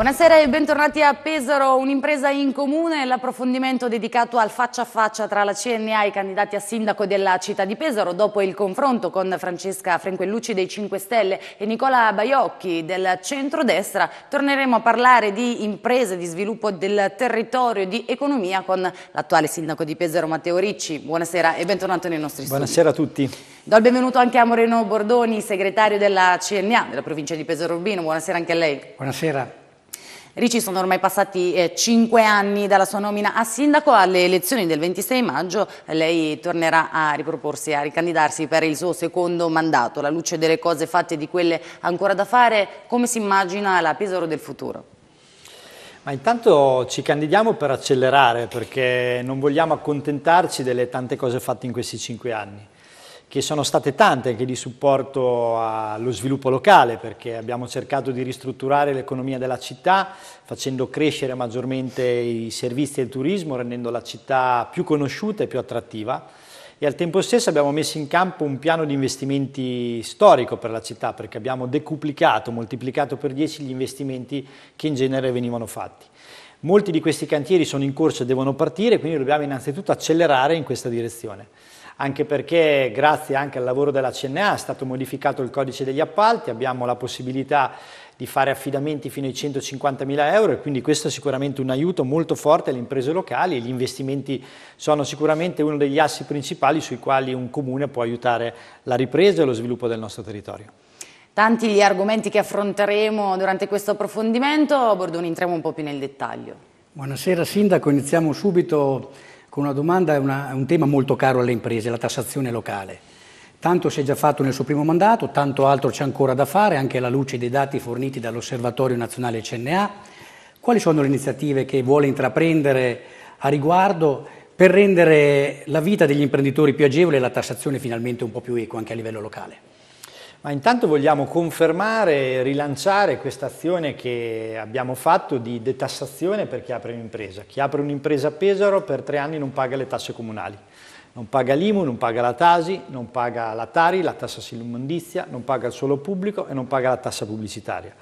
Buonasera e bentornati a Pesaro, un'impresa in comune, l'approfondimento dedicato al faccia a faccia tra la CNA e i candidati a sindaco della città di Pesaro dopo il confronto con Francesca Frenquellucci dei 5 Stelle e Nicola Baiocchi del centrodestra. Torneremo a parlare di imprese, di sviluppo del territorio, di economia con l'attuale sindaco di Pesaro Matteo Ricci. Buonasera e bentornato nei nostri studi. Buonasera a tutti. Do il benvenuto anche a Moreno Bordoni, segretario della CNA della provincia di Pesaro Urbino. Buonasera anche a lei. Buonasera. Ricci sono ormai passati eh, cinque anni dalla sua nomina a sindaco, alle elezioni del 26 maggio eh, lei tornerà a riproporsi, a ricandidarsi per il suo secondo mandato, alla luce delle cose fatte e di quelle ancora da fare, come si immagina la Pesaro del futuro? Ma intanto ci candidiamo per accelerare perché non vogliamo accontentarci delle tante cose fatte in questi cinque anni che sono state tante anche di supporto allo sviluppo locale perché abbiamo cercato di ristrutturare l'economia della città facendo crescere maggiormente i servizi e il turismo rendendo la città più conosciuta e più attrattiva e al tempo stesso abbiamo messo in campo un piano di investimenti storico per la città perché abbiamo decuplicato, moltiplicato per 10 gli investimenti che in genere venivano fatti. Molti di questi cantieri sono in corso e devono partire quindi dobbiamo innanzitutto accelerare in questa direzione anche perché grazie anche al lavoro della CNA è stato modificato il codice degli appalti, abbiamo la possibilità di fare affidamenti fino ai 150.000 euro e quindi questo è sicuramente un aiuto molto forte alle imprese locali e gli investimenti sono sicuramente uno degli assi principali sui quali un comune può aiutare la ripresa e lo sviluppo del nostro territorio. Tanti gli argomenti che affronteremo durante questo approfondimento, Bordone, entriamo un po' più nel dettaglio. Buonasera Sindaco, iniziamo subito con una domanda, una, è un tema molto caro alle imprese, la tassazione locale. Tanto si è già fatto nel suo primo mandato, tanto altro c'è ancora da fare, anche alla luce dei dati forniti dall'Osservatorio Nazionale CNA. Quali sono le iniziative che vuole intraprendere a riguardo per rendere la vita degli imprenditori più agevole e la tassazione finalmente un po' più equa anche a livello locale? Ma intanto vogliamo confermare e rilanciare questa azione che abbiamo fatto di detassazione per chi apre un'impresa. Chi apre un'impresa a Pesaro per tre anni non paga le tasse comunali. Non paga l'IMU, non paga la Tasi, non paga la Tari, la tassa sull'immondizia, non paga il suolo pubblico e non paga la tassa pubblicitaria.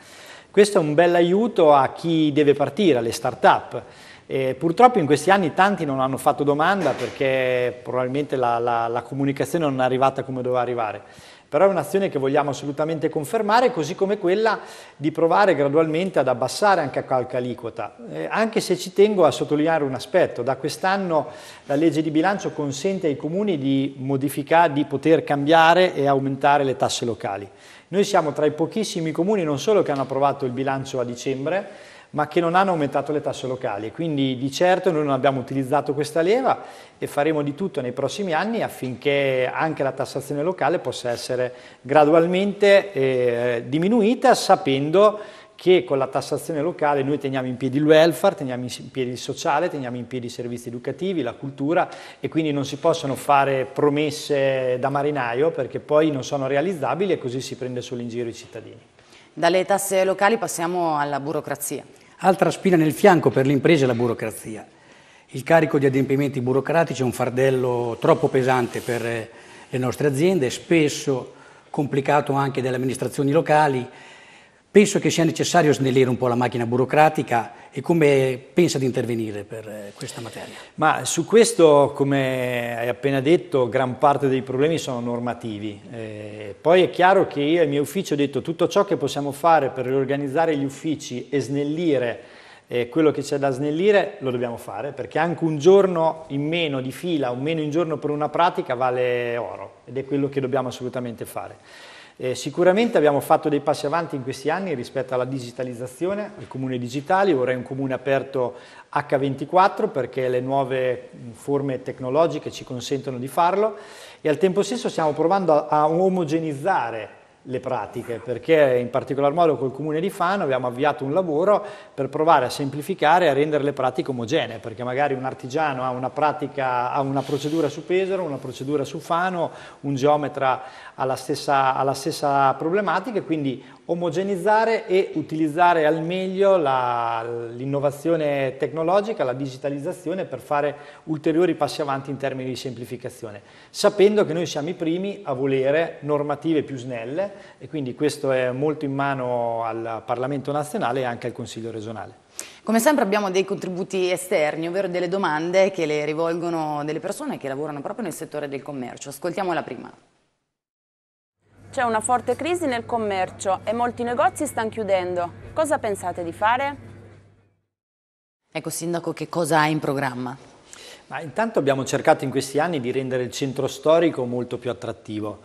Questo è un bel aiuto a chi deve partire, alle start-up. E purtroppo in questi anni tanti non hanno fatto domanda perché probabilmente la, la, la comunicazione non è arrivata come doveva arrivare però è un'azione che vogliamo assolutamente confermare, così come quella di provare gradualmente ad abbassare anche a qualche aliquota, eh, anche se ci tengo a sottolineare un aspetto, da quest'anno la legge di bilancio consente ai comuni di, modificare, di poter cambiare e aumentare le tasse locali. Noi siamo tra i pochissimi comuni non solo che hanno approvato il bilancio a dicembre, ma che non hanno aumentato le tasse locali. Quindi di certo noi non abbiamo utilizzato questa leva e faremo di tutto nei prossimi anni affinché anche la tassazione locale possa essere gradualmente eh, diminuita sapendo che con la tassazione locale noi teniamo in piedi il welfare, teniamo in piedi il sociale, teniamo in piedi i servizi educativi, la cultura e quindi non si possono fare promesse da marinaio perché poi non sono realizzabili e così si prende solo in giro i cittadini. Dalle tasse locali passiamo alla burocrazia. Altra spina nel fianco per le imprese è la burocrazia. Il carico di adempimenti burocratici è un fardello troppo pesante per eh, le nostre aziende, spesso complicato anche dalle amministrazioni locali Penso che sia necessario snellire un po' la macchina burocratica e come pensa di intervenire per eh, questa materia. Ma su questo, come hai appena detto, gran parte dei problemi sono normativi. Eh, poi è chiaro che io e il mio ufficio ho detto tutto ciò che possiamo fare per riorganizzare gli uffici e snellire eh, quello che c'è da snellire lo dobbiamo fare perché anche un giorno in meno di fila, un meno in giorno per una pratica vale oro ed è quello che dobbiamo assolutamente fare. Eh, sicuramente abbiamo fatto dei passi avanti in questi anni rispetto alla digitalizzazione, al comune digitale, è un comune aperto H24 perché le nuove mm, forme tecnologiche ci consentono di farlo e al tempo stesso stiamo provando a, a omogenizzare le pratiche, perché in particolar modo col Comune di Fano abbiamo avviato un lavoro per provare a semplificare e a rendere le pratiche omogenee, perché magari un artigiano ha una, pratica, ha una procedura su Pesaro, una procedura su Fano, un geometra ha la stessa, ha la stessa problematica, quindi omogenizzare e utilizzare al meglio l'innovazione tecnologica, la digitalizzazione per fare ulteriori passi avanti in termini di semplificazione, sapendo che noi siamo i primi a volere normative più snelle e quindi questo è molto in mano al Parlamento nazionale e anche al Consiglio regionale. Come sempre abbiamo dei contributi esterni, ovvero delle domande che le rivolgono delle persone che lavorano proprio nel settore del commercio. Ascoltiamo la prima. C'è una forte crisi nel commercio e molti negozi stanno chiudendo. Cosa pensate di fare? Ecco, Sindaco, che cosa hai in programma? Ma intanto abbiamo cercato in questi anni di rendere il centro storico molto più attrattivo.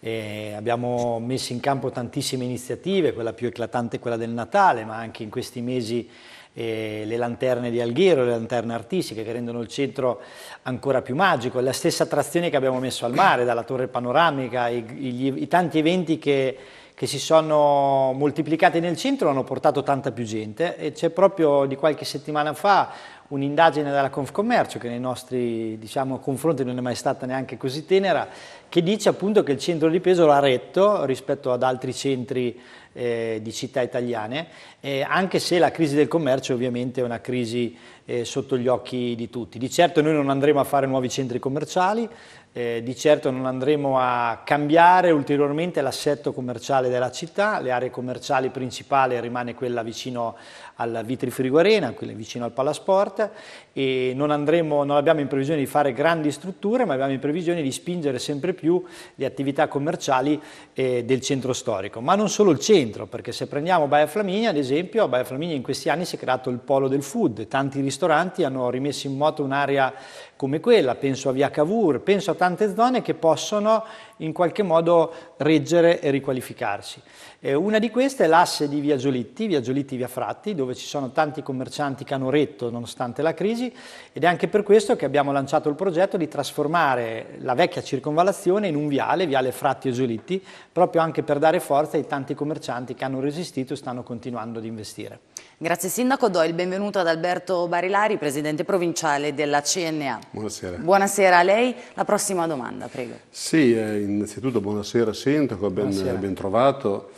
E abbiamo messo in campo tantissime iniziative, quella più eclatante è quella del Natale, ma anche in questi mesi eh, le lanterne di Alghero, le lanterne artistiche che rendono il centro ancora più magico, la stessa attrazione che abbiamo messo al mare, dalla torre panoramica, i, i, i tanti eventi che, che si sono moltiplicati nel centro hanno portato tanta più gente e c'è proprio di qualche settimana fa un'indagine della Confcommercio che nei nostri diciamo, confronti non è mai stata neanche così tenera, che dice appunto che il centro di Pesaro ha retto rispetto ad altri centri eh, di città italiane, eh, anche se la crisi del commercio ovviamente è una crisi eh, sotto gli occhi di tutti. Di certo noi non andremo a fare nuovi centri commerciali, eh, di certo non andremo a cambiare ulteriormente l'assetto commerciale della città, le aree commerciali principali rimane quella vicino alla Vitri Friguarena, quella vicino al Palasport, e non, andremo, non abbiamo in previsione di fare grandi strutture, ma abbiamo in previsione di spingere sempre più le attività commerciali eh, del centro storico. Ma non solo il centro, perché se prendiamo Baia Flaminia, ad esempio, a Baia Flaminia in questi anni si è creato il polo del food, tanti ristoranti hanno rimesso in moto un'area come quella, penso a Via Cavour, penso a tante zone che possono in qualche modo reggere e riqualificarsi. Eh, una di queste è l'asse di Via Giolitti, Via Giolitti-Via Fratti, dove ci sono tanti commercianti che hanno retto nonostante la crisi, parcheggi ed è anche per questo che abbiamo lanciato il progetto di trasformare la vecchia circonvallazione in un viale, viale Fratti e Giolitti, proprio anche per dare forza ai tanti commercianti che hanno resistito e stanno continuando ad investire. Grazie Sindaco, do il benvenuto ad Alberto Barilari, Presidente provinciale della CNA. Buonasera. Buonasera a lei, la prossima domanda prego. Sì, eh, innanzitutto buonasera Sindaco, ben, buonasera. ben trovato.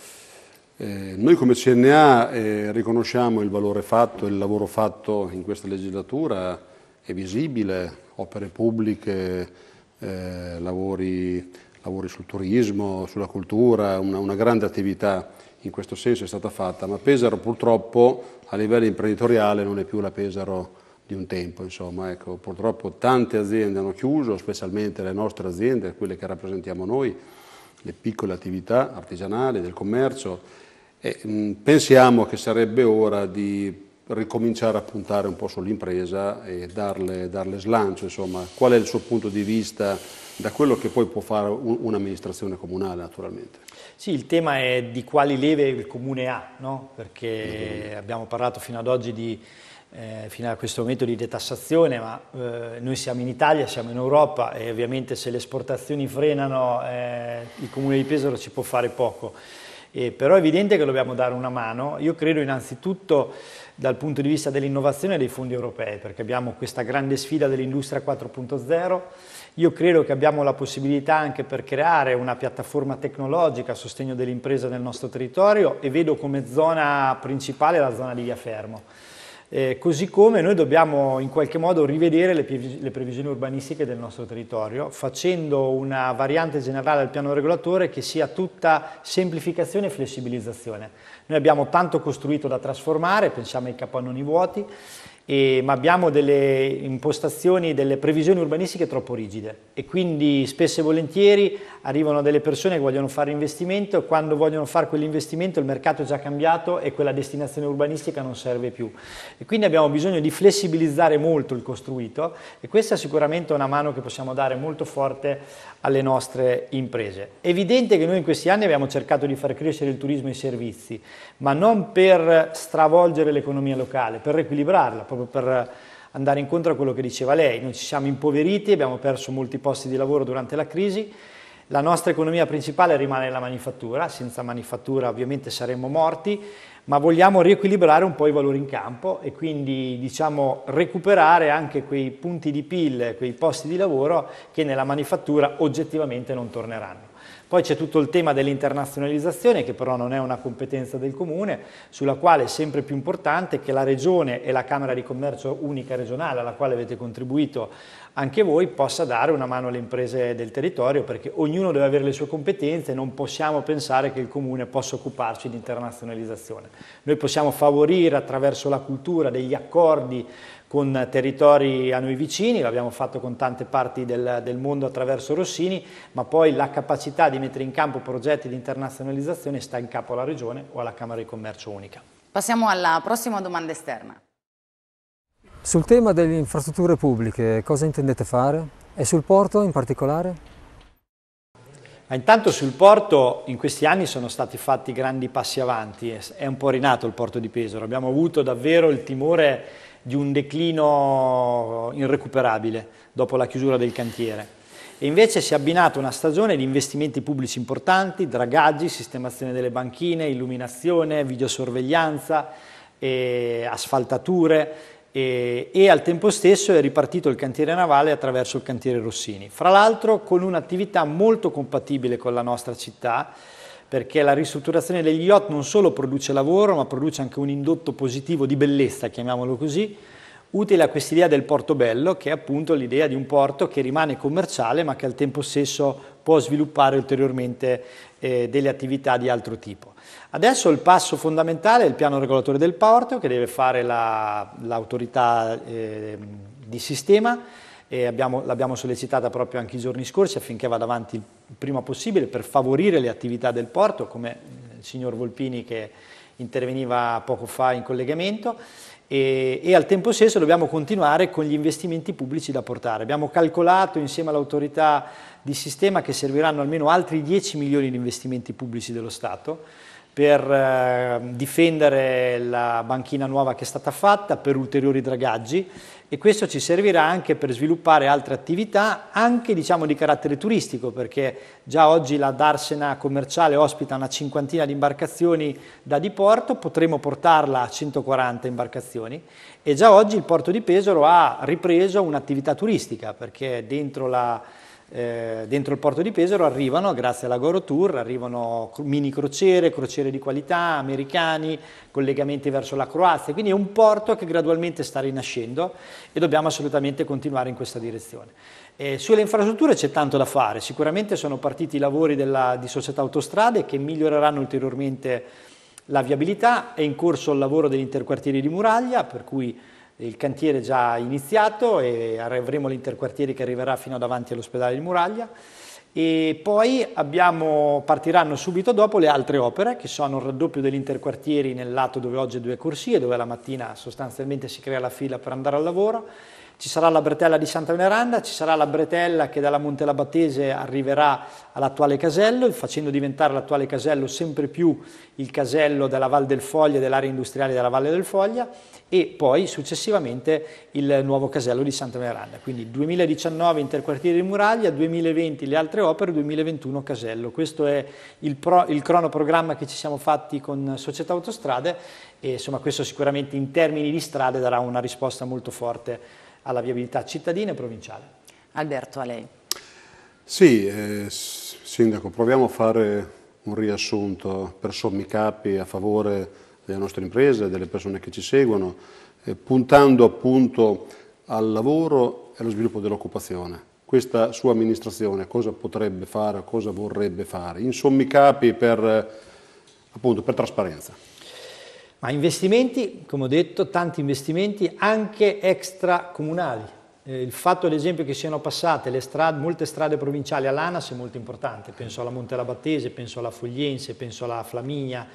Eh, noi come CNA eh, riconosciamo il valore fatto, il lavoro fatto in questa legislatura, è visibile, opere pubbliche, eh, lavori, lavori, sul turismo, sulla cultura, una, una grande attività in questo senso è stata fatta, ma Pesaro purtroppo a livello imprenditoriale non è più la Pesaro di un tempo, insomma, ecco, purtroppo tante aziende hanno chiuso, specialmente le nostre aziende, quelle che rappresentiamo noi, le piccole attività artigianali, del commercio, e, mh, mm, pensiamo che sarebbe ora di ricominciare a puntare un po' sull'impresa e darle, darle, slancio, insomma, qual è il suo punto di vista da quello che poi può fare un'amministrazione comunale naturalmente. Sì, il tema è di quali leve il comune ha, no? perché mm. abbiamo parlato fino ad oggi di, eh, fino a questo momento di detassazione, ma eh, noi siamo in Italia, siamo in Europa e ovviamente se le esportazioni frenano eh, il comune di Pesaro ci può fare poco eh, però è evidente che dobbiamo dare una mano. Io credo innanzitutto dal punto di vista dell'innovazione dei fondi europei, perché abbiamo questa grande sfida dell'industria 4.0. Io credo che abbiamo la possibilità anche per creare una piattaforma tecnologica a sostegno dell'impresa nel nostro territorio e vedo come zona principale la zona di Viafermo. Eh, così come noi dobbiamo in qualche modo rivedere le, le, previsioni urbanistiche del nostro territorio facendo una variante generale al piano regolatore che sia tutta semplificazione e flessibilizzazione. Noi abbiamo tanto costruito da trasformare, pensiamo ai capannoni vuoti, eh, ma abbiamo delle impostazioni, delle previsioni urbanistiche troppo rigide e quindi spesso e volentieri arrivano delle persone che vogliono fare investimento e quando vogliono fare quell'investimento il mercato è già cambiato e quella destinazione urbanistica non serve più. E quindi abbiamo bisogno di flessibilizzare molto il costruito e questa è sicuramente una mano che possiamo dare molto forte alle nostre imprese. È evidente che noi in questi anni abbiamo cercato di far crescere il turismo e i servizi, ma non per stravolgere l'economia locale, per riequilibrarla, proprio per andare incontro a quello che diceva lei. Noi ci siamo impoveriti, abbiamo perso molti posti di lavoro durante la crisi, la nostra economia principale rimane la manifattura, senza manifattura ovviamente saremmo morti, ma vogliamo riequilibrare un po' i valori in campo e quindi diciamo, recuperare anche quei punti di PIL, quei posti di lavoro che nella manifattura oggettivamente non torneranno. Poi c'è tutto il tema dell'internazionalizzazione che però non è una competenza del Comune, sulla quale è sempre più importante che la Regione e la Camera di Commercio unica regionale alla quale avete contribuito anche voi possa dare una mano alle imprese del territorio perché ognuno deve avere le sue competenze e non possiamo pensare che il Comune possa occuparci di internazionalizzazione. Noi possiamo favorire attraverso la cultura degli accordi con territori a noi vicini, l'abbiamo fatto con tante parti del, del, mondo attraverso Rossini, ma poi la capacità di mettere in campo progetti di internazionalizzazione sta in capo alla Regione o alla Camera di Commercio Unica. Passiamo alla prossima domanda esterna. Sul tema delle infrastrutture pubbliche, cosa intendete fare? E sul porto in particolare? Ma intanto sul porto in questi anni sono stati fatti grandi passi avanti, è un po' rinato il porto di Pesaro, abbiamo avuto davvero il timore di un declino irrecuperabile dopo la chiusura del cantiere. E invece si è abbinata una stagione di investimenti pubblici importanti, dragaggi, sistemazione delle banchine, illuminazione, videosorveglianza, e asfaltature e, e, al tempo stesso è ripartito il cantiere navale attraverso il cantiere Rossini. Fra l'altro con un'attività molto compatibile con la nostra città, perché la ristrutturazione degli yacht non solo produce lavoro, ma produce anche un indotto positivo di bellezza, chiamiamolo così, utile a quest'idea del porto bello, che è appunto l'idea di un porto che rimane commerciale, ma che al tempo stesso può sviluppare ulteriormente eh, delle attività di altro tipo. Adesso il passo fondamentale è il piano regolatore del porto, che deve fare l'autorità eh, di sistema, e l'abbiamo sollecitata proprio anche i giorni scorsi affinché vada avanti il prima possibile per favorire le attività del porto, come eh, il signor Volpini che interveniva poco fa in collegamento e, e, al tempo stesso dobbiamo continuare con gli investimenti pubblici da portare. Abbiamo calcolato insieme all'autorità di sistema che serviranno almeno altri 10 milioni di investimenti pubblici dello Stato per eh, difendere la banchina nuova che è stata fatta, per ulteriori dragaggi e questo ci servirà anche per sviluppare altre attività, anche diciamo, di carattere turistico, perché già oggi la Darsena commerciale ospita una cinquantina di imbarcazioni da diporto, potremo portarla a 140 imbarcazioni e già oggi il porto di Pesaro ha ripreso un'attività turistica, perché dentro la eh, dentro il porto di Pesaro arrivano, grazie alla Goro Tour, arrivano mini crociere, crociere di qualità, americani, collegamenti verso la Croazia, quindi è un porto che gradualmente sta rinascendo e dobbiamo assolutamente continuare in questa direzione. Eh, sulle infrastrutture c'è tanto da fare, sicuramente sono partiti i lavori della, di società autostrade che miglioreranno ulteriormente la viabilità, è in corso il lavoro degli interquartieri di Muraglia, per cui il cantiere è già iniziato e avremo l'interquartiere che arriverà fino davanti all'ospedale di Muraglia e poi abbiamo, partiranno subito dopo le altre opere che sono il raddoppio dell'interquartieri nel lato dove oggi è due corsie, dove la mattina sostanzialmente si crea la fila per andare al lavoro ci sarà la bretella di Santa Veneranda, ci sarà la bretella che dalla Montella Battese arriverà all'attuale casello, facendo diventare l'attuale casello sempre più il casello della Val del Foglia, dell'area industriale della Valle del Foglia e poi successivamente il nuovo casello di Santa Veneranda. Quindi 2019 interquartiere di Muraglia, 2020 le altre opere, 2021 casello. Questo è il, pro, il cronoprogramma che ci siamo fatti con Società Autostrade e insomma questo sicuramente in termini di strade darà una risposta molto forte alla viabilità cittadina e provinciale. Alberto, a lei. Sì, eh, Sindaco, proviamo a fare un riassunto per sommi capi a favore delle nostre imprese, delle persone che ci seguono, eh, puntando appunto al lavoro e allo sviluppo dell'occupazione. Questa sua amministrazione cosa potrebbe fare, cosa vorrebbe fare? In sommi capi per, appunto, per trasparenza. Ma investimenti, come ho detto, tanti investimenti anche extracomunali. Eh, il fatto, ad esempio, che siano passate strade, molte strade provinciali all'ANAS è molto importante. Penso alla Montelabattese, penso alla Fogliense, penso alla Flaminia.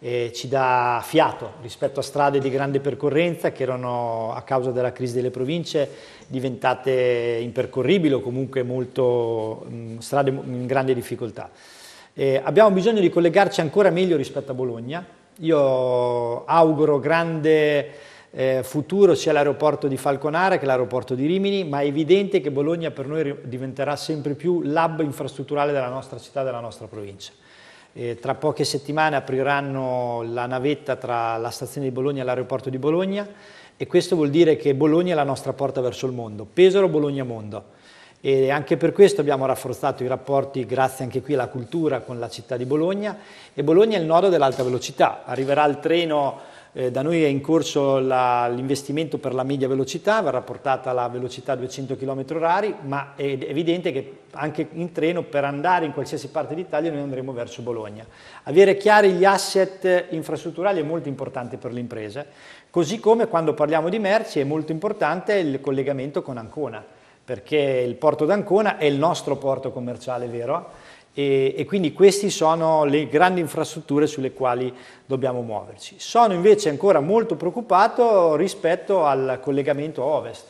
Eh, ci dà fiato rispetto a strade di grande percorrenza che erano a causa della crisi delle province diventate impercorribili o comunque molto mh, strade in grande difficoltà. Eh, abbiamo bisogno di collegarci ancora meglio rispetto a Bologna, io auguro grande eh, futuro sia all'aeroporto di Falconara che all'aeroporto di Rimini, ma è evidente che Bologna per noi diventerà sempre più l'hub infrastrutturale della nostra città, della nostra provincia. E tra poche settimane apriranno la navetta tra la stazione di Bologna e l'aeroporto di Bologna e questo vuol dire che Bologna è la nostra porta verso il mondo. Pesaro, Bologna, mondo e anche per questo abbiamo rafforzato i rapporti grazie anche qui alla cultura con la città di Bologna e Bologna è il nodo dell'alta velocità, arriverà il treno eh, da noi è in corso l'investimento per la media velocità, verrà portata la velocità a 200 km h ma è evidente che anche in treno per andare in qualsiasi parte d'Italia noi andremo verso Bologna. Avere chiari gli asset infrastrutturali è molto importante per le imprese, così come quando parliamo di merci è molto importante il collegamento con Ancona perché il porto d'Ancona è il nostro porto commerciale vero e, e, quindi queste sono le grandi infrastrutture sulle quali dobbiamo muoverci. Sono invece ancora molto preoccupato rispetto al collegamento ovest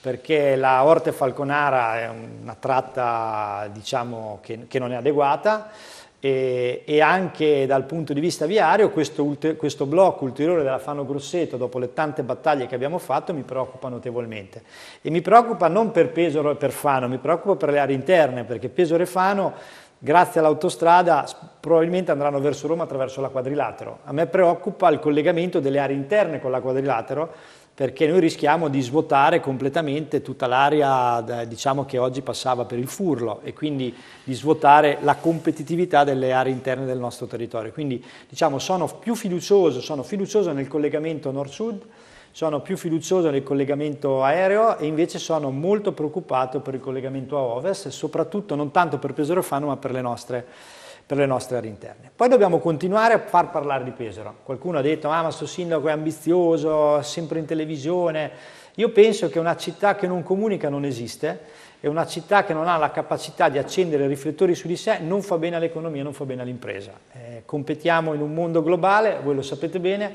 perché la Orte Falconara è una tratta diciamo, che, che non è adeguata, e, e anche dal punto di vista viario questo, questo blocco ulteriore della Fano Grosseto dopo le tante battaglie che abbiamo fatto mi preoccupa notevolmente e mi preoccupa non per Pesaro e per Fano, mi preoccupa per le aree interne perché Pesaro e Fano grazie all'autostrada probabilmente andranno verso Roma attraverso la quadrilatero. A me preoccupa il collegamento delle aree interne con la quadrilatero perché noi rischiamo di svuotare completamente tutta l'area eh, diciamo, che oggi passava per il furlo e quindi di svuotare la competitività delle aree interne del nostro territorio. Quindi diciamo, sono più fiducioso, sono fiducioso nel collegamento nord-sud, sono più fiducioso nel collegamento aereo e invece sono molto preoccupato per il collegamento a ovest, soprattutto non tanto per Pesaro Fano ma per le nostre per le nostre aree interne. Poi dobbiamo continuare a far parlare di Pesaro. Qualcuno ha detto, ah, ma questo sindaco è ambizioso, sempre in televisione. Io penso che una città che non comunica non esiste e una città che non ha la capacità di accendere i riflettori su di sé non fa bene all'economia, non fa bene all'impresa. Eh, competiamo in un mondo globale, voi lo sapete bene,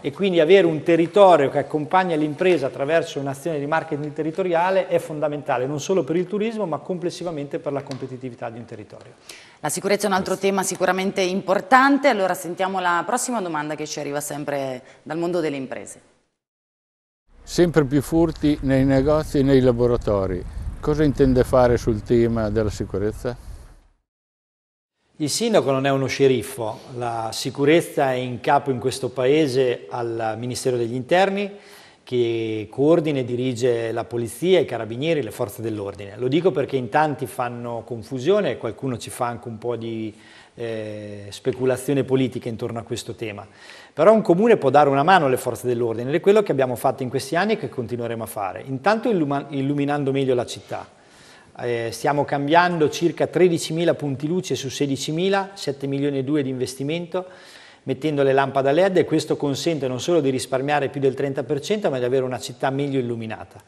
e quindi avere un territorio che accompagna l'impresa attraverso un'azione di marketing territoriale è fondamentale non solo per il turismo ma complessivamente per la competitività di un territorio. La sicurezza è un altro tema sicuramente importante, allora sentiamo la prossima domanda che ci arriva sempre dal mondo delle imprese. Sempre più furti nei negozi e nei laboratori, cosa intende fare sul tema della sicurezza? Il sindaco non è uno sceriffo, la sicurezza è in capo in questo paese al Ministero degli Interni che coordina e dirige la polizia, i carabinieri, le forze dell'ordine. Lo dico perché in tanti fanno confusione e qualcuno ci fa anche un po' di eh, speculazione politica intorno a questo tema. Però un comune può dare una mano alle forze dell'ordine ed è quello che abbiamo fatto in questi anni e che continueremo a fare. Intanto illuminando meglio la città eh, stiamo cambiando circa 13.000 punti luce su 16.000, 7 milioni e 2 di investimento mettendo le lampade LED e questo consente non solo di risparmiare più del 30% ma di avere una città meglio illuminata.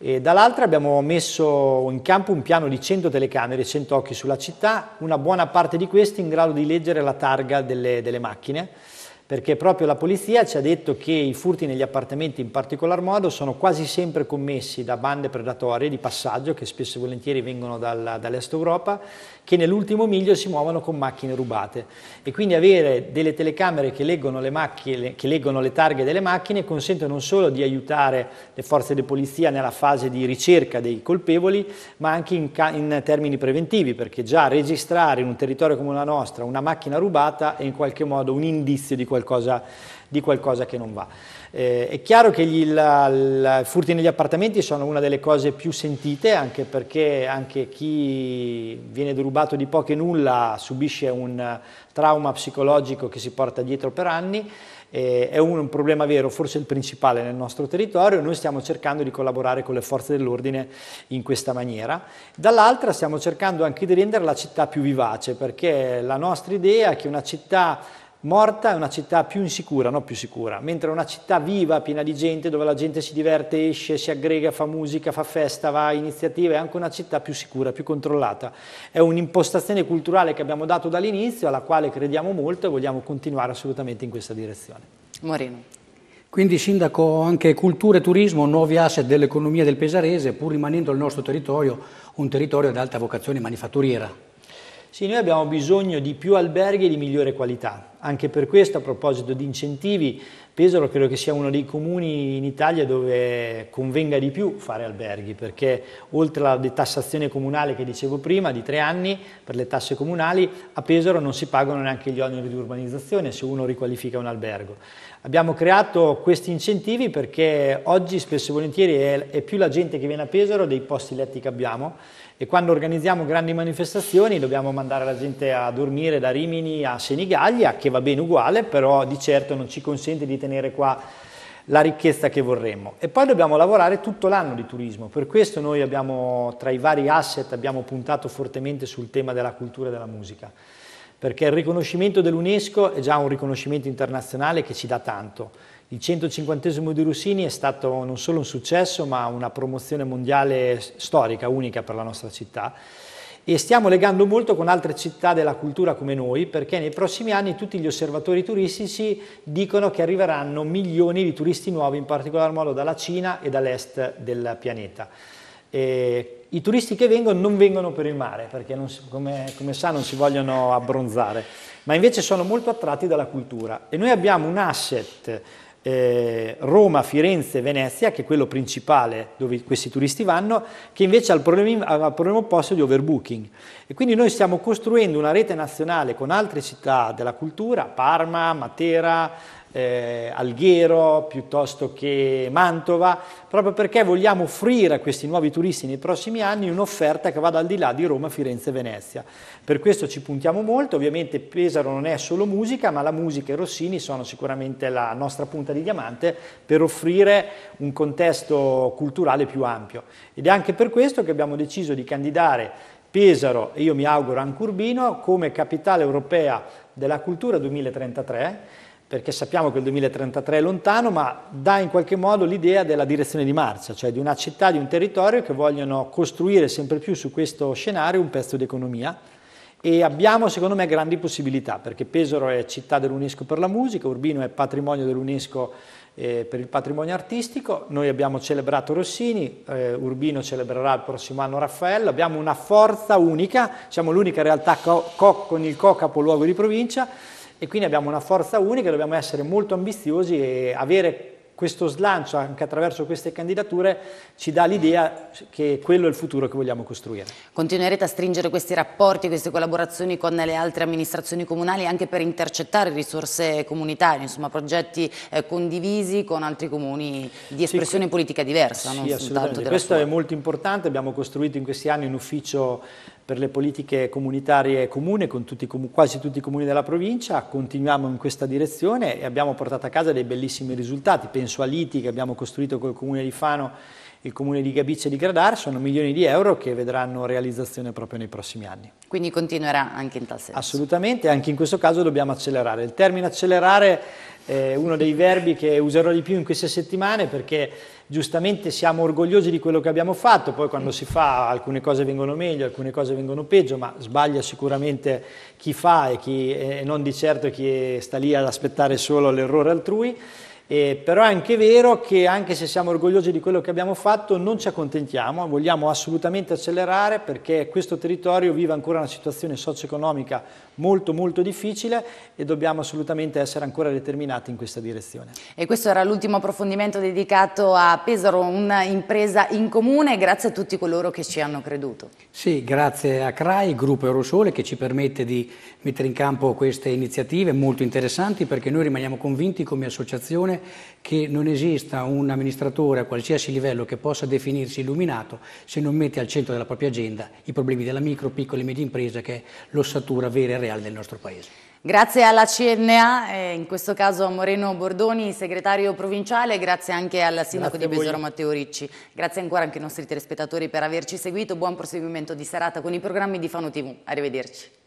Dall'altra abbiamo messo in campo un piano di 100 telecamere, 100 occhi sulla città, una buona parte di questi in grado di leggere la targa delle, delle macchine perché proprio la polizia ci ha detto che i furti negli appartamenti in particolar modo sono quasi sempre commessi da bande predatorie di passaggio che spesso e volentieri vengono dal, dall'est Europa che nell'ultimo miglio si muovono con macchine rubate e quindi avere delle telecamere che leggono le, macchine, che leggono le targhe delle macchine consente non solo di aiutare le forze di polizia nella fase di ricerca dei colpevoli ma anche in, in termini preventivi perché già registrare in un territorio come la nostra una macchina rubata è in qualche modo un indizio di qualcosa qualcosa, di qualcosa che non va. Eh, è chiaro che i furti negli appartamenti sono una delle cose più sentite, anche perché anche chi viene derubato di poco e nulla subisce un trauma psicologico che si porta dietro per anni. Eh, è un, un, problema vero, forse il principale nel nostro territorio, noi stiamo cercando di collaborare con le forze dell'ordine in questa maniera. Dall'altra stiamo cercando anche di rendere la città più vivace, perché la nostra idea è che una città morta è una città più insicura, non più sicura, mentre una città viva, piena di gente, dove la gente si diverte, esce, si aggrega, fa musica, fa festa, va a iniziative, è anche una città più sicura, più controllata. È un'impostazione culturale che abbiamo dato dall'inizio, alla quale crediamo molto e vogliamo continuare assolutamente in questa direzione. Moreno. Quindi Sindaco, anche cultura e turismo, nuovi asset dell'economia del Pesarese, pur rimanendo il nostro territorio un territorio ad alta vocazione manifatturiera. Sì, noi abbiamo bisogno di più alberghi e di migliore qualità. Anche per questo, a proposito di incentivi, Pesaro credo che sia uno dei comuni in Italia dove convenga di più fare alberghi, perché oltre alla detassazione comunale che dicevo prima, di tre anni per le tasse comunali, a Pesaro non si pagano neanche gli oneri di urbanizzazione se uno riqualifica un albergo. Abbiamo creato questi incentivi perché oggi spesso e volentieri è, più la gente che viene a Pesaro dei posti letti che abbiamo, e quando organizziamo grandi manifestazioni dobbiamo mandare la gente a dormire da Rimini a Senigallia, che va bene uguale, però di certo non ci consente di tenere qua la ricchezza che vorremmo. E poi dobbiamo lavorare tutto l'anno di turismo, per questo noi abbiamo tra i vari asset abbiamo puntato fortemente sul tema della cultura e della musica, perché il riconoscimento dell'UNESCO è già un riconoscimento internazionale che ci dà tanto il 150 di Rossini è stato non solo un successo ma una promozione mondiale storica, unica per la nostra città e stiamo legando molto con altre città della cultura come noi perché nei prossimi anni tutti gli osservatori turistici dicono che arriveranno milioni di turisti nuovi in particolar modo dalla Cina e dall'est del pianeta. E I turisti che vengono non vengono per il mare perché si, come, come sa non si vogliono abbronzare ma invece sono molto attratti dalla cultura e noi abbiamo un asset eh, Roma, Firenze, Venezia, che è quello principale dove questi turisti vanno, che invece ha il problema, ha il problema opposto di overbooking. E quindi noi stiamo costruendo una rete nazionale con altre città della cultura, Parma, Matera, eh, Alghero piuttosto che Mantova, proprio perché vogliamo offrire a questi nuovi turisti nei prossimi anni un'offerta che vada al di là di Roma, Firenze e Venezia. Per questo ci puntiamo molto, ovviamente Pesaro non è solo musica, ma la musica e Rossini sono sicuramente la nostra punta di diamante per offrire un contesto culturale più ampio. Ed è anche per questo che abbiamo deciso di candidare Pesaro e io mi auguro anche Urbino come capitale europea della cultura 2033 perché sappiamo che il 2033 è lontano, ma dà in qualche modo l'idea della direzione di marcia, cioè di una città, di un territorio che vogliono costruire sempre più su questo scenario un pezzo di economia e abbiamo secondo me grandi possibilità, perché Pesaro è città dell'UNESCO per la musica, Urbino è patrimonio dell'UNESCO eh, per il patrimonio artistico, noi abbiamo celebrato Rossini, eh, Urbino celebrerà il prossimo anno Raffaello, abbiamo una forza unica, siamo l'unica realtà co co con il co-capoluogo di provincia, e quindi abbiamo una forza unica, dobbiamo essere molto ambiziosi e avere questo slancio anche attraverso queste candidature ci dà l'idea che quello è il futuro che vogliamo costruire. Continuerete a stringere questi rapporti, queste collaborazioni con le altre amministrazioni comunali anche per intercettare risorse comunitarie, insomma progetti eh, condivisi con altri comuni di espressione sì, politica diversa. Sì, assolutamente. Questo sua. è molto importante, abbiamo costruito in questi anni un ufficio per le politiche comunitarie comune con tutti, quasi tutti i comuni della provincia, continuiamo in questa direzione e abbiamo portato a casa dei bellissimi risultati, penso a Liti che abbiamo costruito col comune di Fano il comune di Gabizia e di Gradar sono milioni di euro che vedranno realizzazione proprio nei prossimi anni. Quindi continuerà anche in tal senso? Assolutamente, anche in questo caso dobbiamo accelerare. Il termine accelerare è eh, uno dei verbi che userò di più in queste settimane perché giustamente siamo orgogliosi di quello che abbiamo fatto, poi quando si fa alcune cose vengono meglio, alcune cose vengono peggio, ma sbaglia sicuramente chi fa e, chi, e non di certo chi sta lì ad aspettare solo l'errore altrui. Eh, però è anche vero che anche se siamo orgogliosi di quello che abbiamo fatto non ci accontentiamo, vogliamo assolutamente accelerare perché questo territorio vive ancora una situazione socio-economica molto molto difficile e dobbiamo assolutamente essere ancora determinati in questa direzione. E questo era l'ultimo approfondimento dedicato a Pesaro, un'impresa in comune, grazie a tutti coloro che ci hanno creduto. Sì, grazie a CRAI, Gruppo Eurosole che ci permette di mettere in campo queste iniziative molto interessanti perché noi rimaniamo convinti come associazione che non esista un amministratore a qualsiasi livello che possa definirsi illuminato se non mette al centro della propria agenda i problemi della micro, piccola e media impresa che è l'ossatura vera e reale del nostro Paese. Grazie alla CNA, in questo caso a Moreno Bordoni, segretario provinciale, grazie anche al sindaco grazie di Besoro Matteo Ricci. Grazie ancora anche ai nostri telespettatori per averci seguito, buon proseguimento di serata con i programmi di Fano TV. Arrivederci.